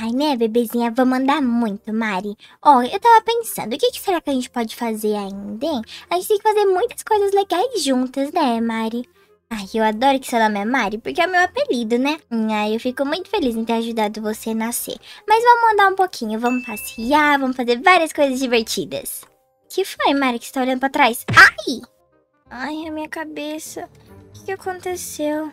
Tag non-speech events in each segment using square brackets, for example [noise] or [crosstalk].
Ai, né, bebezinha? Vou mandar muito, Mari. Ó, oh, eu tava pensando, o que, que, será que a gente pode fazer ainda, hein? A gente tem que fazer muitas coisas legais juntas, né, Mari? Ai, eu adoro que seu nome é Mari, porque é meu apelido, né? Hum, ai, eu fico muito feliz em ter ajudado você a nascer. Mas vamos andar um pouquinho, vamos passear, vamos fazer várias coisas divertidas. Que foi, Mari, que você tá olhando pra trás? Ai! Ai, a minha cabeça. O que, que aconteceu?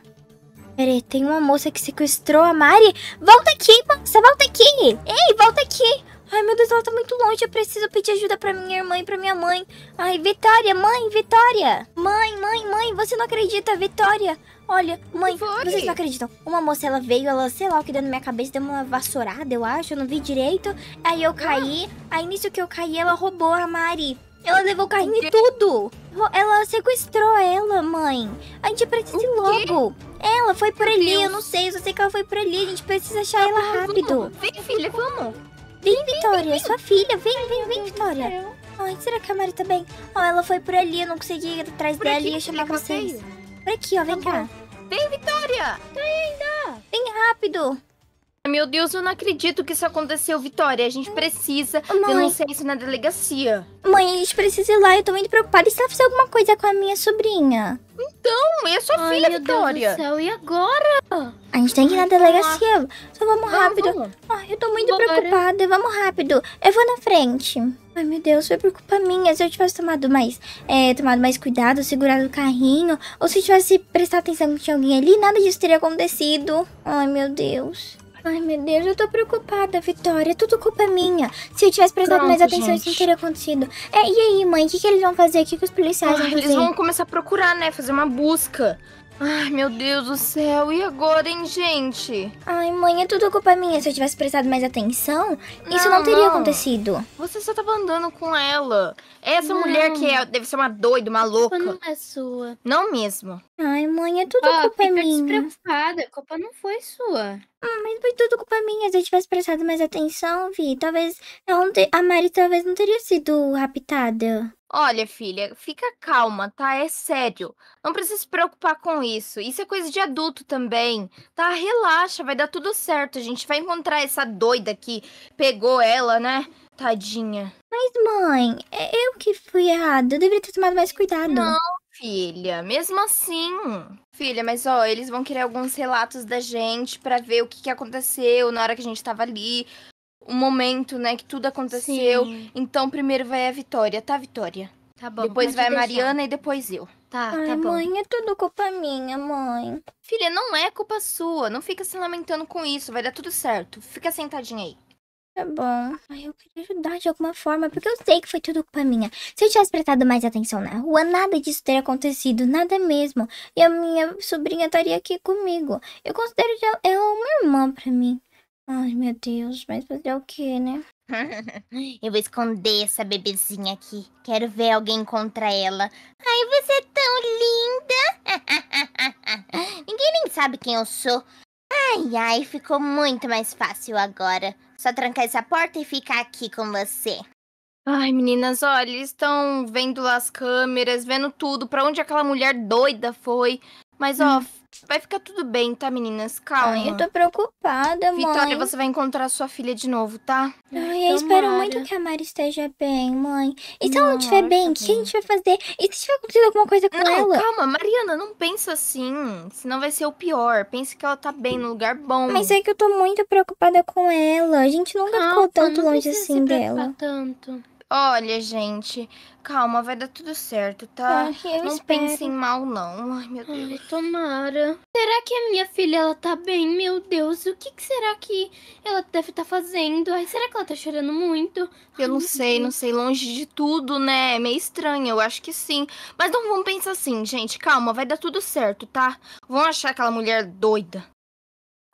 Peraí, tem uma moça que sequestrou a Mari. Volta aqui, moça, volta aqui. Ei, volta aqui. Ai, meu Deus, ela tá muito longe. Eu preciso pedir ajuda pra minha irmã e pra minha mãe. Ai, Vitória, mãe, Vitória. Mãe, mãe, mãe, você não acredita, Vitória. Olha, mãe, vocês não acreditam. Uma moça, ela veio, ela, sei lá, o que deu na minha cabeça, deu uma vassourada, eu acho, eu não vi direito. Aí eu ah. caí, aí nisso que eu caí, ela roubou a Mari. Ela levou o carrinho e tudo. Ela sequestrou ela, mãe. A gente precisa ir logo. Ela foi por ali, eu não sei. Eu só sei que ela foi por ali. A gente precisa achar tá ela, ela rápido. Vem, filha, vamos. Vem, vem Vitória, vem, vem. sua filha. Vem, vem, vem, Vitória. Ai, será que a Mari tá bem? Ó, ela foi por ali, eu não consegui ir atrás por dela e ia chamar vocês. Por aqui, ó, vem tá cá. Vem, Vitória! Tá aí ainda! Vem rápido! Meu Deus, eu não acredito que isso aconteceu, Vitória. A gente precisa Mãe. denunciar isso na delegacia. Mãe, a gente precisa ir lá. Eu tô muito preocupada. E se ela fizer alguma coisa com a minha sobrinha? Então, e a sua Ai, filha, meu Vitória? Deus do céu, e agora? A gente tem que ir na delegacia. Só vamos rápido. Vamos, Ai, eu tô muito Bora. preocupada. Vamos rápido. Eu vou na frente. Ai, meu Deus, foi por culpa minha. Se eu tivesse tomado mais, é, tomado mais cuidado, segurado o carrinho, ou se tivesse prestado atenção que tinha alguém ali, nada disso teria acontecido. Ai, meu Deus. Ai, meu Deus, eu tô preocupada, Vitória. Tudo culpa é minha. Se eu tivesse prestado Pronto, mais atenção, gente. isso não teria acontecido. É, e aí, mãe? O que, que eles vão fazer? O que, que os policiais vão fazer? Eles vão começar a procurar, né? Fazer uma busca. Ai, meu Deus do céu, e agora, hein, gente? Ai, mãe, é tudo culpa minha. Se eu tivesse prestado mais atenção, não, isso não teria não. acontecido. Você só tava andando com ela. Essa não. mulher que é, deve ser uma doida, uma louca. A culpa não é sua. Não mesmo. Ai, mãe, é tudo oh, culpa fica minha. despreocupada, a culpa não foi sua. Hum, mas foi tudo culpa minha. Se eu tivesse prestado mais atenção, Vi, talvez a Mari talvez não teria sido raptada. Olha, filha, fica calma, tá? É sério. Não precisa se preocupar com isso. Isso é coisa de adulto também, tá? Relaxa, vai dar tudo certo. A gente vai encontrar essa doida que pegou ela, né? Tadinha. Mas, mãe, é, eu que fui errado. Eu deveria ter tomado mais cuidado. Não, filha, mesmo assim. Filha, mas ó, eles vão querer alguns relatos da gente para ver o que, que aconteceu na hora que a gente tava ali o momento, né, que tudo aconteceu. Sim. Então primeiro vai a Vitória, tá, Vitória? Tá bom. Depois vai a Mariana e depois eu. Tá, tá Ai, tá bom. mãe, é tudo culpa minha, mãe. Filha, não é culpa sua. Não fica se lamentando com isso. Vai dar tudo certo. Fica sentadinha aí. Tá bom. Ai, eu queria ajudar de alguma forma, porque eu sei que foi tudo culpa minha. Se eu tivesse prestado mais atenção na rua, nada disso teria acontecido, nada mesmo. E a minha sobrinha estaria aqui comigo. Eu considero ela é uma irmã para mim. Ai, meu Deus, mas fazer o quê, né? [laughs] eu vou esconder essa bebezinha aqui. Quero ver alguém encontrar ela. Ai, você é tão linda! [laughs] Ninguém nem sabe quem eu sou. Ai, ai, ficou muito mais fácil agora. Só trancar essa porta e ficar aqui com você. Ai, meninas, olha, eles estão vendo as câmeras, vendo tudo, pra onde aquela mulher doida foi. Mas, hum. ó, Vai ficar tudo bem, tá, meninas? Calma. Ai, eu tô preocupada, mãe. Vitória, você vai encontrar sua filha de novo, tá? Ai, então, eu espero muito que a Mari esteja bem, mãe. E se ela não estiver bem, o que a gente vai fazer? E se tiver acontecido alguma coisa com não, ela? calma, Mariana, não pensa assim. Senão vai ser o pior. Pense que ela tá bem, no lugar bom. Mas é que eu tô muito preocupada com ela. A gente nunca calma, ficou tanto longe assim dela. Tanto. Olha, gente, calma, vai dar tudo certo, tá? Ah, não espero. pensem mal, não. Ai, meu Deus. Ai, tomara. Será que a minha filha, ela tá bem? Meu Deus, o que, que será que ela deve estar tá fazendo? Ai, será que ela tá chorando muito? Eu Ai, não sei, Deus. não sei. Longe de tudo, né? É meio estranho, eu acho que sim. Mas não vamos pensar assim, gente. Calma, vai dar tudo certo, tá? Vão achar aquela mulher doida.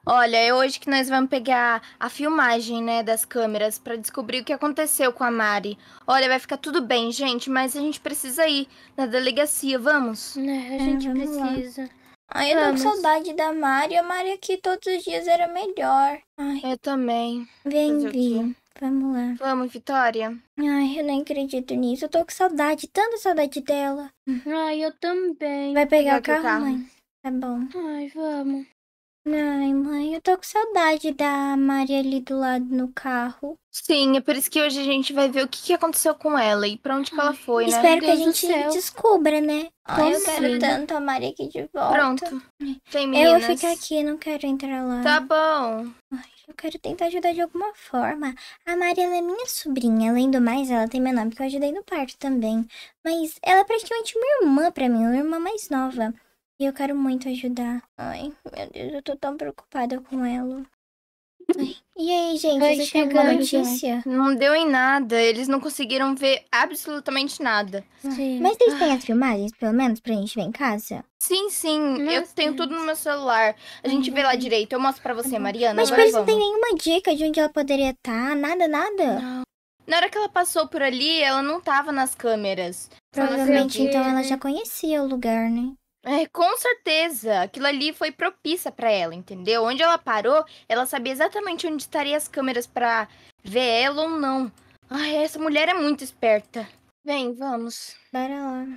Olha, é hoje que nós vamos pegar a filmagem, né, das câmeras para descobrir o que aconteceu com a Mari. Olha, vai ficar tudo bem, gente, mas a gente precisa ir na delegacia, vamos? Né, é, a gente é, precisa. Lá. Ai, eu vamos. tô com saudade da Mari. A Mari aqui todos os dias era melhor. Ai. Eu também. Vem, Vi. Vamos lá. Vamos, Vitória. Ai, eu nem acredito nisso. Eu tô com saudade, tanta saudade dela. Ai, eu também. Vai pegar, o carro, carro, mãe? Tá bom. Ai, vamos. Ai, mãe, eu tô com saudade da Maria ali do lado no carro. Sim, é por isso que hoje a gente vai ver o que, que aconteceu com ela e pra onde que ela foi, né? Espero que a gente descubra, né? Ai, eu quero tanto a Maria aqui de volta. Pronto. Vem, meninas. Eu vou ficar aqui, não quero entrar lá. Tá bom. Ai, eu quero tentar ajudar de alguma forma. A Maria, ela é minha sobrinha. Além do mais, ela tem meu nome, porque eu ajudei no parto também. Mas ela é praticamente uma irmã pra mim, uma irmã mais nova. E eu quero muito ajudar. Ai, meu Deus, eu tô tão preocupada com ela. Ai, e aí, gente, Ai, vocês alguma notícia? Não deu em nada, eles não conseguiram ver absolutamente nada. Sim. Mas eles têm ah. as filmagens, pelo menos, pra gente ver em casa? Sim, sim, eu tenho tudo no meu celular. A gente vê lá uhum. direito, eu mostro pra você, uhum. Mariana. Mas tipo, eles não têm nenhuma dica de onde ela poderia estar, nada, nada? Não. Na hora que ela passou por ali, ela não tava nas câmeras. Provavelmente, então, ela já conhecia o lugar, né? É, com certeza. Aquilo ali foi propícia para ela, entendeu? Onde ela parou, ela sabia exatamente onde estariam as câmeras para ver ela ou não. Ai, essa mulher é muito esperta. Vem, vamos. Bora lá.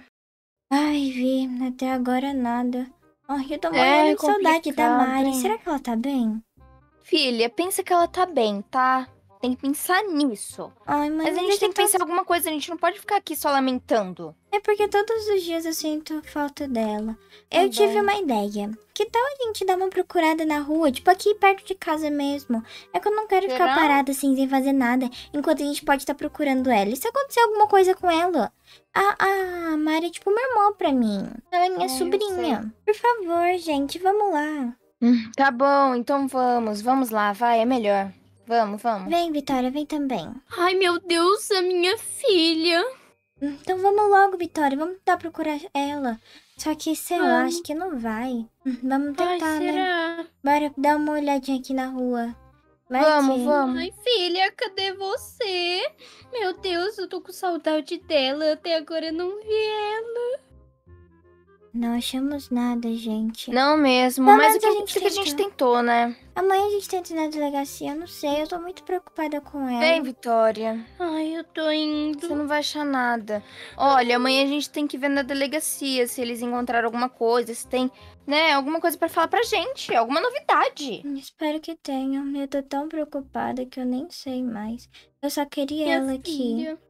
Ai, Vi, até agora nada. Ai, eu tô é morrendo é, de saudade da Mari. Será que ela tá bem? Filha, pensa que ela tá bem, tá? Tem que pensar nisso. Ai, mas, mas a gente, a gente tem que pensar em alguma coisa, a gente não pode ficar aqui só lamentando. É porque todos os dias eu sinto falta dela. Eu tive uma ideia. Que tal a gente dar uma procurada na rua, tipo aqui perto de casa mesmo? É que eu não quero Será? ficar parada assim, sem fazer nada, enquanto a gente pode estar tá procurando ela. E se acontecer alguma coisa com ela? A, a Mari é tipo uma irmã pra mim. Ela é minha sobrinha. Por favor, gente, vamos lá. Hum, tá bom, então vamos. Vamos lá, vai, é melhor. Vamos, vamos. Vem, Vitória, vem também. Ai, meu Deus, a é minha filha. Então vamos logo, Vitória. Vamos tentar procurar ela. Só que, sei vamos. lá, acho que não vai. Vamos tentar, Ai, né? Bora dar uma olhadinha aqui na rua. Vai vamos, vamos. Ai, filha, cadê você? Meu Deus, eu tô com saudade dela. Até agora eu não vi ela. Não achamos nada, gente. Não mesmo, não, mas, mas o que a gente, que a gente tentou, né? Amanhã a gente tenta ir na delegacia, eu não sei, eu tô muito preocupada com ela. Vem, Vitória. Ai, eu tô indo. Você não vai achar nada. Olha, amanhã a gente tem que ver na delegacia se eles encontraram alguma coisa, se tem, né, alguma coisa para falar pra gente, alguma novidade. Espero que tenham. Eu tô tão preocupada que eu nem sei mais. Eu só queria Minha ela filha. aqui.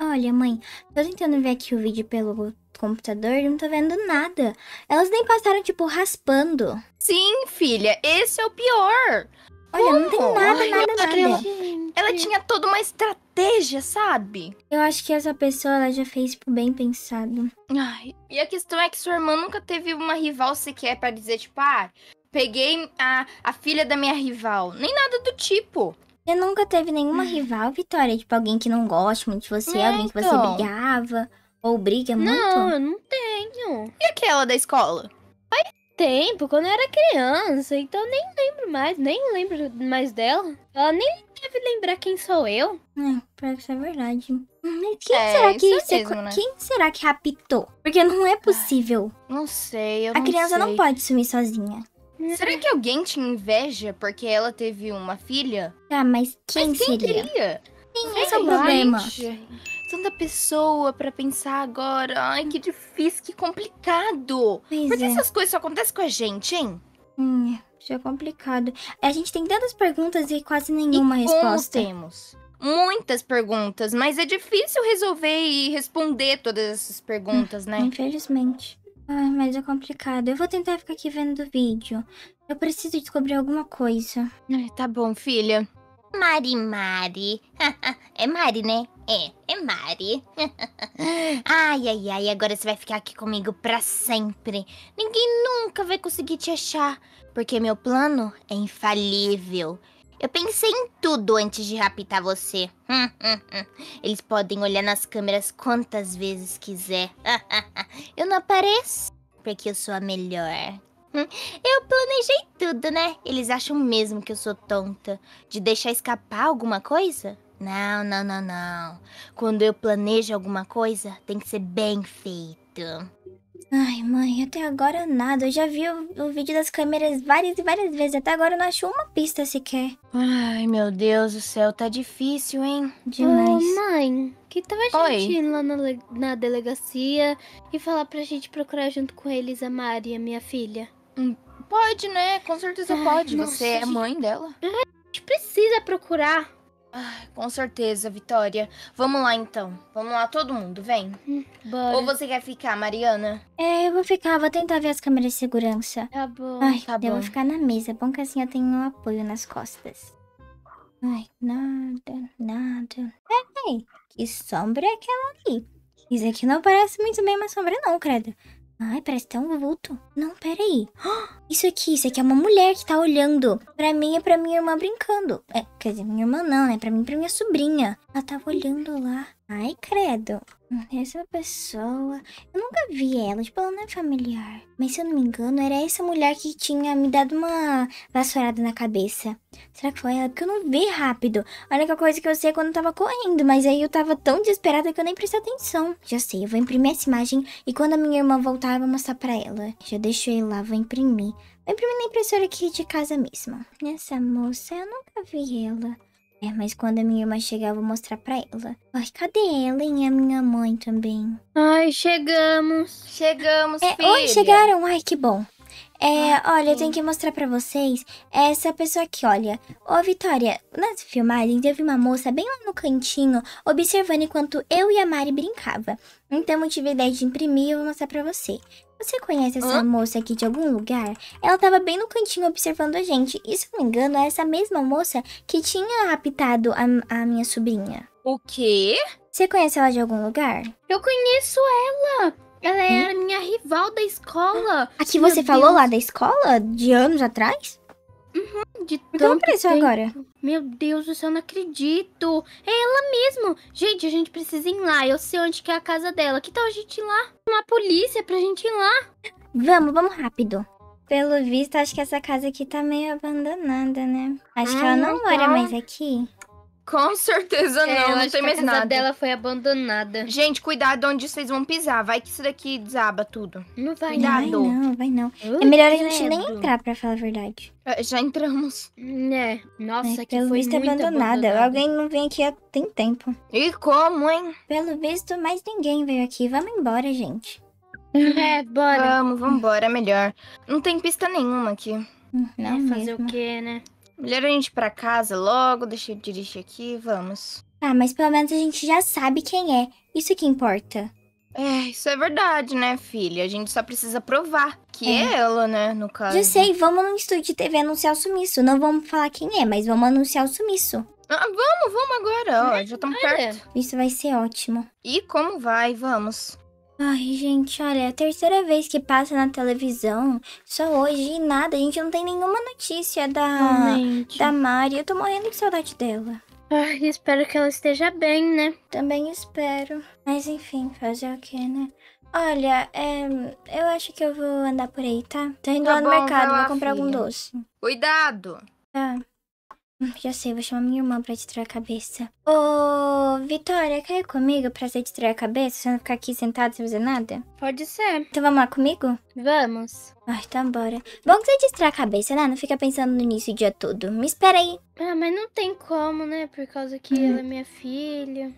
Olha, mãe, tô tentando ver aqui o vídeo pelo computador e não tô vendo nada. Elas nem passaram, tipo, raspando. Sim, filha, esse é o pior. Olha, Como? não tem nada, Ai, nada, nada. Ela, ela tinha toda uma estratégia, sabe? Eu acho que essa pessoa, ela já fez, tipo, bem pensado. Ai, e a questão é que sua irmã nunca teve uma rival sequer pra dizer, tipo, ah, peguei a, a filha da minha rival. Nem nada do tipo. Você nunca teve nenhuma hum. rival, Vitória? Tipo, alguém que não gosta muito de você, é, alguém que então. você brigava ou briga muito? Não, eu não tenho. E aquela da escola? Faz tempo, quando eu era criança, então nem lembro mais, nem lembro mais dela. Ela nem deve lembrar quem sou eu. É, pior ser é verdade. Mas hum, quem é, será que é mesmo, né? quem será que raptou? Porque não é possível. não sei, eu A não criança não pode sumir sozinha. Será que alguém tinha inveja porque ela teve uma filha? Tá, mas quem, mas quem seria? teria? Quem esse é o problema? Tanta pessoa para pensar agora. Ai, que difícil, que complicado. Pois Por que é. essas coisas só acontecem com a gente, hein? Hum, isso é complicado. A gente tem tantas perguntas e quase nenhuma e resposta. temos? muitas perguntas, mas é difícil resolver e responder todas essas perguntas, hum, né? Infelizmente. Ai, mas é complicado. Eu vou tentar ficar aqui vendo o vídeo. Eu preciso descobrir alguma coisa. Ai, tá bom, filha. Mari Mari. [laughs] é Mari, né? É, é Mari. [laughs] ai, ai, ai, agora você vai ficar aqui comigo pra sempre. Ninguém nunca vai conseguir te achar, porque meu plano é infalível. Eu pensei em tudo antes de raptar você. Hum, hum, hum. Eles podem olhar nas câmeras quantas vezes quiser. [laughs] eu não apareço porque eu sou a melhor. Eu planejei tudo, né? Eles acham mesmo que eu sou tonta. De deixar escapar alguma coisa? Não, não, não, não. Quando eu planejo alguma coisa, tem que ser bem feito. Ai, mãe, até agora nada. Eu já vi o, o, vídeo das câmeras várias e várias vezes. Até agora eu não achou uma pista sequer. Ai, meu Deus do céu, tá difícil, hein? Demais. Ô, mãe, que tal a gente Oi? ir lá na, na, delegacia e falar pra gente procurar junto com eles a Maria, minha filha? Hum, pode, né? Com certeza Ai, pode. Nossa, Você é mãe dela. A gente precisa procurar. Ah, com certeza, Vitória. Vamos lá então. Vamos lá, todo mundo, vem. Hum, bora. Ou você quer ficar, Mariana? É, eu vou ficar, vou tentar ver as câmeras de segurança. Tá bom. Ai, tá eu bom. vou ficar na mesa. É bom que assim eu tenho um apoio nas costas. Ai, nada, nada. Ei, que sombra é aquela ali? Isso aqui não parece muito bem uma sombra, não, credo. Ai, parece ter um vulto. Não, peraí. [gasps] Isso aqui, isso aqui é uma mulher que tá olhando. Pra mim é pra minha irmã brincando. É, quer dizer, minha irmã não, né? Pra mim, pra minha sobrinha. Ela tava olhando lá. Ai, credo. Essa pessoa. Eu nunca vi ela, tipo, ela não é familiar. Mas se eu não me engano, era essa mulher que tinha me dado uma vassourada na cabeça. Será que foi ela? Porque eu não vi rápido. A única coisa que eu sei é quando eu tava correndo, mas aí eu tava tão desesperada que eu nem prestei atenção. Já sei, eu vou imprimir essa imagem e quando a minha irmã voltar, eu vou mostrar pra ela. Já deixei lá, vou imprimir. Vou imprimir na impressora aqui de casa mesmo. Essa moça, eu nunca vi ela. É, mas quando a minha irmã chegar, eu vou mostrar pra ela. Ai, cadê ela e é a minha mãe também? Ai, chegamos. Chegamos, é, filha. Oi, chegaram. Ai, que bom. É, ah, olha, eu tenho que mostrar pra vocês essa pessoa aqui, olha. Ô, Vitória, nas filmagens eu vi uma moça bem lá no cantinho, observando enquanto eu e a Mari brincava. Então eu tive a ideia de imprimir e vou mostrar pra você. Você conhece essa Hã? moça aqui de algum lugar? Ela tava bem no cantinho observando a gente. E se eu não me engano, é essa mesma moça que tinha raptado a, a minha sobrinha. O quê? Você conhece ela de algum lugar? Eu conheço ela! Ela era hum? minha rival da escola. A que Meu você Deus. falou lá da escola? De anos atrás? Uhum, de Por que apareceu tempo. agora? Meu Deus do céu, não acredito. É ela mesmo. Gente, a gente precisa ir lá. Eu sei onde que é a casa dela. Que tal a gente ir lá? Uma polícia pra gente ir lá. Vamos, vamos rápido. Pelo visto, acho que essa casa aqui tá meio abandonada, né? Acho que ela ah, não mora tá. mais aqui. Com certeza não, é, não tem mais nada. A casa dela foi abandonada. Gente, cuidado onde vocês vão pisar. Vai que isso daqui desaba tudo. Não vai, cuidado. não. Vai não, vai não. é melhor a gente nem entrar, pra falar a verdade. É, já entramos. Né? Nossa, é, que pelo foi visto é abandonada. abandonada. Alguém não vem aqui há tem tempo. E como, hein? Pelo visto, mais ninguém veio aqui. Vamos embora, gente. [laughs] É, bora. Vamos, vamos embora, é melhor. Não tem pista nenhuma aqui. Hum, não, né, é fazer mesmo. o quê, né? Melhor a gente ir pra casa logo, deixa eu dirigir aqui vamos. Ah, mas pelo menos a gente já sabe quem é. Isso que importa. É, isso é verdade, né, filha? A gente só precisa provar que é, é ela, né, no caso. Já sei, vamos no estúdio de TV anunciar o sumiço. Não vamos falar quem é, mas vamos anunciar o sumiço. Ah, vamos, vamos agora, ó, é, já estamos perto. Isso vai ser ótimo. E como vai? Vamos. Ai, gente, olha, é a terceira vez que passa na televisão, só hoje e nada, a gente não tem nenhuma notícia da, da Mari. Eu tô morrendo de saudade dela. Ai, espero que ela esteja bem, né? Também espero. Mas enfim, fazer o que, né? Olha, é, eu acho que eu vou andar por aí, tá? Tô indo tá lá no bom, mercado, lá, vou comprar filha. algum doce. Cuidado! Tá. Já sei, vou chamar minha irmã pra distrair a cabeça. Ô, Vitória, quer ir comigo pra você distrair a cabeça? Você não ficar aqui sentado sem fazer nada? Pode ser. Então vamos lá comigo? Vamos. Ai, então bora. Bom que você distrai a cabeça, né? Não fica pensando nisso o dia todo. Me espera aí. Ah, mas não tem como, né? Por causa que hum. ela é minha filha.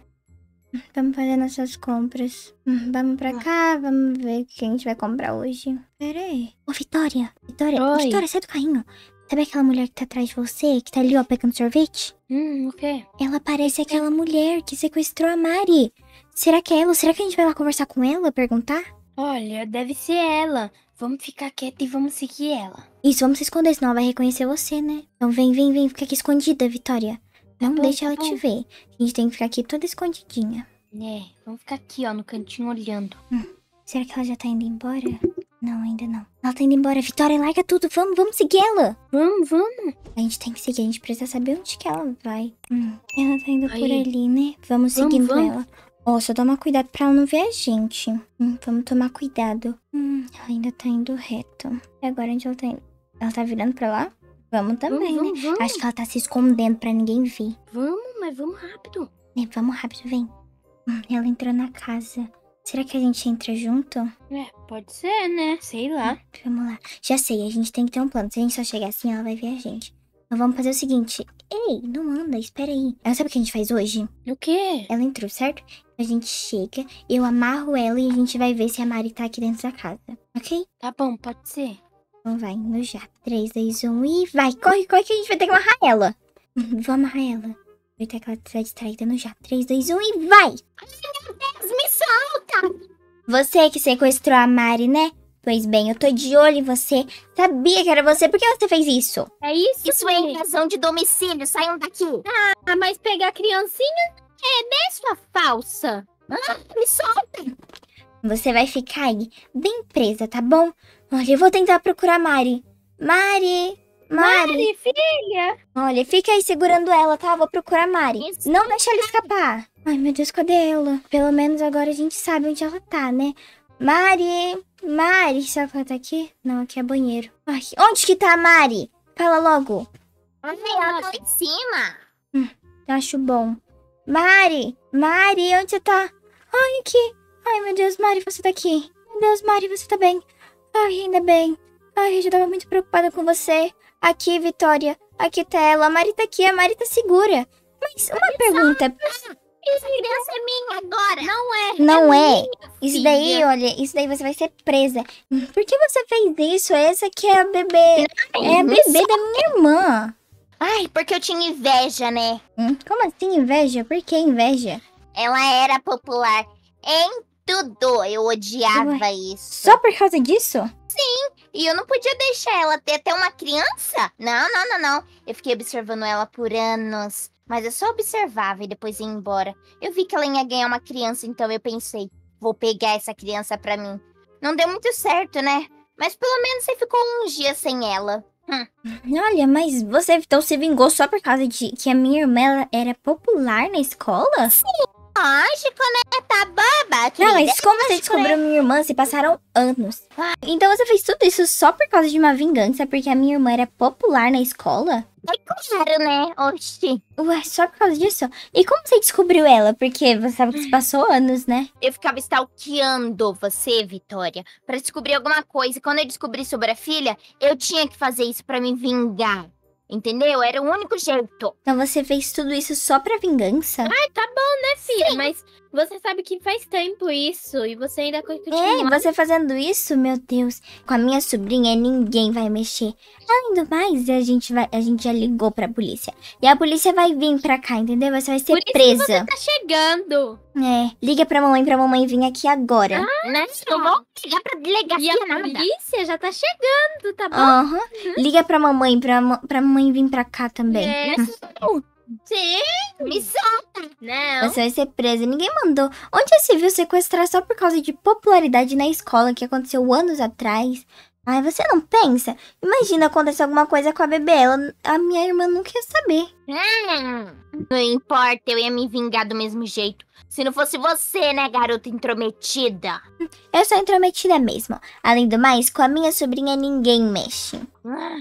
Vamos fazer nossas compras. Hum, vamos pra cá, vamos ver o que a gente vai comprar hoje. Pera aí. Ô, Vitória. Vitória, Oi. Vitória, sai do carrinho. Sabe aquela mulher que tá atrás de você, que tá ali, ó, pegando sorvete? Hum, o quê? Ela parece aquela mulher que sequestrou a Mari. Será que é ela? Será que a gente vai lá conversar com ela, perguntar? Olha, deve ser ela. Vamos ficar quieta e vamos seguir ela. Isso, vamos se esconder, senão ela vai reconhecer você, né? Então vem, vem, vem, fica aqui escondida, Vitória. Tá Não tá deixa ela te ver. A gente tem que ficar aqui toda escondidinha. É, vamos ficar aqui, ó, no cantinho olhando. Hum, será que ela já tá indo embora? Não, ainda não. Ela tá indo embora. Vitória, larga tudo. Vamos, vamos seguir ela. Vamos, vamos. A gente tem que seguir. A gente precisa saber onde que ela vai. Hum, ela tá indo Aí. por ali, né? Vamos, seguindo vamos. ela. Ó, só toma cuidado pra ela não ver a gente. Hum, vamos tomar cuidado. Hum, ela ainda tá indo reto. E agora onde ela tá indo? Ela tá virando pra lá? Vamos também, né? vamos, né? Vamos. Acho que ela tá se escondendo pra ninguém ver. Vamos, mas vamos rápido. É, vamos rápido, vem. Hum, ela entrou na casa. Será que a gente entra junto? É, pode ser, né? Sei lá. Hum, vamos lá. Já sei, a gente tem que ter um plano. Se a gente só chegar assim, ela vai ver a gente. Então vamos fazer o seguinte. Ei, não anda, espera aí. Ela sabe o que a gente faz hoje? O quê? Ela entrou, certo? A gente chega, eu amarro ela e a gente vai ver se a Mari tá aqui dentro da casa, ok? Tá bom, pode ser. Então vai, no já. 3, 2, 1 e vai. Corre, corre que a gente vai ter que amarrar ela. [laughs] Vou amarrar ela. Apertar que ela tá distraída já. 3, 2, 1 e vai! Ai, meu Deus, me solta! Você é que sequestrou a Mari, né? Pois bem, eu tô de olho em você. Sabia que era você. Por que você fez isso? É isso? Isso é invasão de domicílio. Saiam daqui. Ah, mas pegar a criancinha é, né, sua falsa? Ah, me solta! Você vai ficar aí, bem presa, tá bom? Olha, eu vou tentar procurar Mari. Mari! Mari. Mari, filha! Olha, fica aí segurando ela, tá? Vou procurar a Mari. Isso. Não deixa ela escapar. Ai, meu Deus, cadê ela? Pelo menos agora a gente sabe onde ela tá, né? Mari! Mari, será que ela tá aqui? Não, aqui é banheiro. Ai, onde que tá a Mari? Fala logo. Ai, ela tá lá em cima. Hum, acho bom. Mari! Mari, onde você tá? Ai, aqui. Ai, meu Deus, Mari, você tá aqui. Meu Deus, Mari, você tá bem. Ai, ainda bem. Ai, eu já tava muito preocupada com você. Aqui, Vitória. Aqui tá ela. A Mari tá aqui. A Mari tá segura. Mas uma pergunta. Essa criança é minha agora. Não é. Não é. é. Isso daí, olha, isso daí você vai ser presa. Por que você fez isso? Essa aqui é a bebê. é a bebê da minha irmã. Ai, porque eu tinha inveja, né? Hum, como assim inveja? Por que inveja? Ela era popular em tudo. Eu odiava Ué. isso. Só por causa disso? Sim, e eu não podia deixar ela ter até uma criança? Não, não, não, não. Eu fiquei observando ela por anos, mas eu só observava e depois ia embora. Eu vi que ela ia ganhar uma criança, então eu pensei, vou pegar essa criança pra mim. Não deu muito certo, né? Mas pelo menos você ficou um dia sem ela. Hum. [laughs] Olha, mas você então se vingou só por causa de que a minha irmã era popular na escola? Sim. Lógico, né? Tá boba. Não, mas como você descobriu né? minha irmã, se passaram anos. Então você fez tudo isso só por causa de uma vingança, porque a minha irmã era popular na escola? É claro, né? Oxi. Ué, só por causa disso? E como você descobriu ela? Porque você sabe que se passou anos, né? Eu ficava stalkeando você, Vitória, para descobrir alguma coisa. E quando eu descobri sobre a filha, eu tinha que fazer isso para me vingar. Entendeu? Era o único jeito. Então você fez tudo isso só pra vingança? Ai, tá filha, Sim. mas você sabe que faz tempo isso e você ainda continua. É, você fazendo isso, meu Deus, com a minha sobrinha ninguém vai mexer. Além do mais, a gente, vai, a gente já ligou pra polícia. E a polícia vai vir pra cá, entendeu? Você vai ser Por presa. você tá chegando. É, liga pra mamãe pra mamãe vir aqui agora. Ah, né? Eu vou ligar pra delegacia. E a polícia já tá chegando, tá bom? Uhum. Liga pra mamãe pra, pra mamãe vir pra cá também. É. Hum. Sim, me solta. Não. Você vai ser presa. Ninguém mandou. Onde você viu sequestrar só por causa de popularidade na escola que aconteceu anos atrás? Ai, você não pensa? Imagina acontecer alguma coisa com a bebê. Ela, a minha irmã não quer saber. Hum, não importa, eu ia me vingar do mesmo jeito. Se não fosse você, né, garota intrometida? Eu sou intrometida mesmo. Além do mais, com a minha sobrinha ninguém mexe. Ah,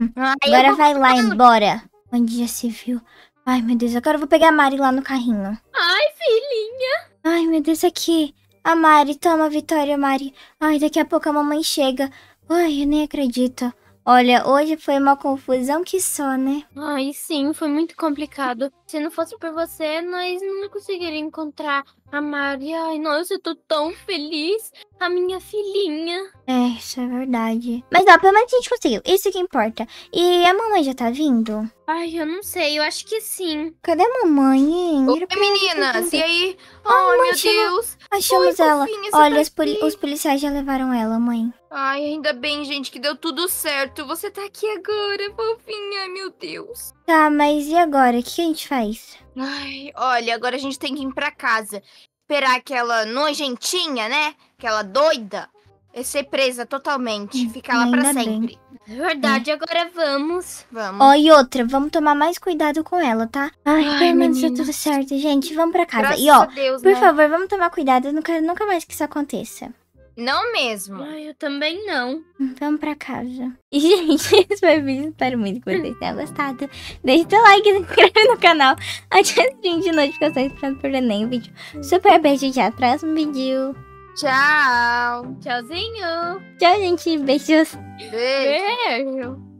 hum, Agora vai lá embora. Onde já se viu? Ai, meu Deus, agora eu vou pegar a Mari lá no carrinho. Ai, filhinha. Ai, meu Deus, aqui. A Mari, toma, Vitória, Mari. Ai, daqui a pouco a mamãe chega. Ai, eu nem acredito. Olha, hoje foi uma confusão que só, né? Ai, sim, foi muito complicado. Se não fosse por você, nós não conseguiríamos encontrar a Mari. Ai, nossa, eu tô tão feliz. A minha filhinha. É, isso é verdade. Mas ó, pelo menos a gente conseguiu. Isso que importa. E a mamãe já tá vindo? Ai, eu não sei. Eu acho que sim. Cadê a mamãe, hein? Oi, meninas. E aí? Ai, oh, meu chama... Deus. Achamos Oi, ela. Fofinha, Olha, tá os, poli... os policiais já levaram ela, mãe. Ai, ainda bem, gente, que deu tudo certo. Você tá aqui agora, fofinha, meu Deus. Tá, mas e agora? O que a gente faz? Ai, olha, agora a gente tem que ir pra casa. Esperar aquela nojentinha, né? Aquela doida. E é ser presa totalmente. Hum, ficar lá pra sempre. É verdade, é. agora vamos. Vamos. Ó, oh, e outra, vamos tomar mais cuidado com ela, tá? Ai, Ai pelo menos deu tudo certo, gente. Vamos pra casa. Graças e ó, Deus, por né? favor, vamos tomar cuidado. Eu não quero nunca mais que isso aconteça. Não mesmo. Ai, eu também não. Vamos então, pra casa. [laughs] E, gente, esse foi o vídeo. Espero muito que vocês tenham gostado. Deixe seu like e se inscreve no canal. Ative o sininho de notificações pra não perder nenhum vídeo. Super beijo e até próximo vídeo. Tchau. Tchauzinho. Tchau, gente. Beijos. Beijo. Beijo.